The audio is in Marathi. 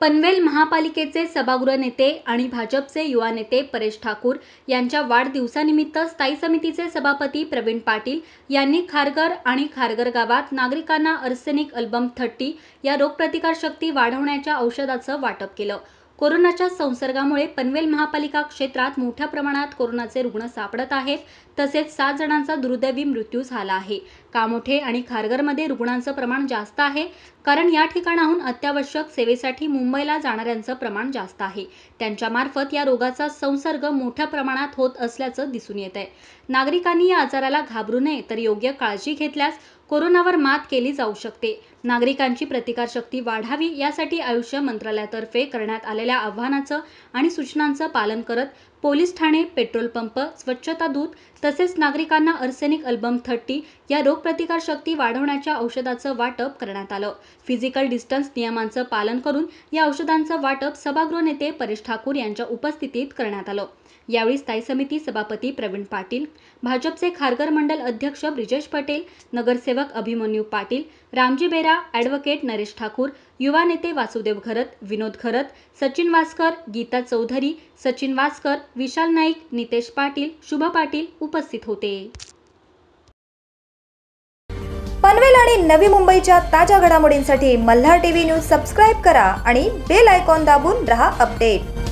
पनवेल महापालिकेचे सभागृह नेते आणि भाजपचे युवा नेते परेश ठाकूर यांच्या वाढदिवसानिमित्त स्थायी समितीचे सभापती प्रवीण पाटील यांनी खारघर आणि खारघर गावात नागरिकांना अर्सेनिक अल्बम थर्टी या रोगप्रतिकारशक्ती वाढवण्याच्या औषधाचं वाटप केलं कोरोनाच्या संसर्गामुळे पनवेल महापालिका क्षेत्रात मोठ्या प्रमाणात कोरोनाचे रुग्ण सापडत आहेत तसेच सात जणांचा दुर्दैवी मृत्यू झाला आहे कामोठे आणि खारघरमध्ये रुग्णांचं प्रमाण जास्त आहे कारण या ठिकाणाहून अत्यावश्यक सेवेसाठी मुंबईला जाणाऱ्यांचं प्रमाण जास्त आहे त्यांच्यामार्फत या रोगाचा संसर्ग मोठ्या प्रमाणात होत असल्याचं दिसून येत आहे नागरिकांनी या आजाराला घाबरू नये तर योग्य काळजी घेतल्यास कोरोनावर मात केली जाऊ शकते नागरिकांची प्रतिकारशक्ती वाढावी यासाठी आयुष्य मंत्रालयातर्फे करण्यात आलेल्या आव्हानाचं आणि सूचनांचं पालन करत पोलीस ठाणे पेट्रोल पंप स्वच्छता दूत तसेच नागरिकांना अर्सेनिक अल्बम थर्टी या रोगप्रतिकारशक्ती वाढवण्याच्या औषधाचं वाटप करण्यात आलं फिजिकल डिस्टन्स नियमांचं पालन करून या औषधांचं वाटप सभागृह नेते परेश ठाकूर यांच्या उपस्थितीत करण्यात आलं यावेळी स्थायी समिती सभापती प्रवीण पाटील भाजपचे खारघर मंडल अध्यक्ष ब्रिजेश पटेल नगरसेवक अभिमन्यू पाटील रामजी बेरा ॲडव्होकेट नरेश ठाकूर युवा नेते वासुदेव खरत विनोद खरत सचिन वासकर गीता चौधरी सचिन वासकर विशाल नाईक नितेश पाटील शुभ पाटील उपस्थित होते पनवेल आणि नवी मुंबईच्या ताज्या घडामोडींसाठी मल्हार टीव्ही न्यूज सबस्क्राईब करा आणि बेल आयकॉन दाबून रहा अपडेट